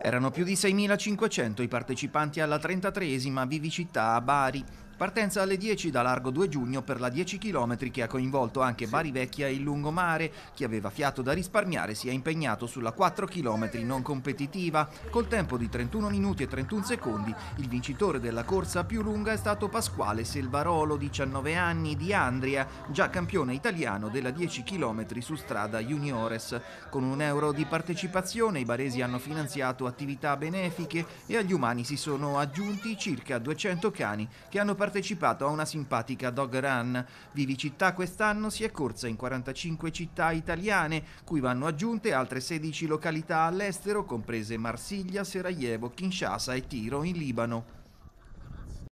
Erano più di 6.500 i partecipanti alla 33esima Vivicità a Bari, Partenza alle 10 da largo 2 giugno per la 10 km che ha coinvolto anche sì. Bari Vecchia e il lungomare. Chi aveva fiato da risparmiare si è impegnato sulla 4 km non competitiva. Col tempo di 31 minuti e 31 secondi, il vincitore della corsa più lunga è stato Pasquale Selvarolo, 19 anni, di Andria, già campione italiano della 10 km su strada juniores. Con un euro di partecipazione i baresi hanno finanziato attività benefiche e agli umani si sono aggiunti circa 200 cani che hanno partecipato partecipato a una simpatica dog run. Vivi Città quest'anno si è corsa in 45 città italiane, cui vanno aggiunte altre 16 località all'estero, comprese Marsiglia, Sarajevo, Kinshasa e Tiro in Libano.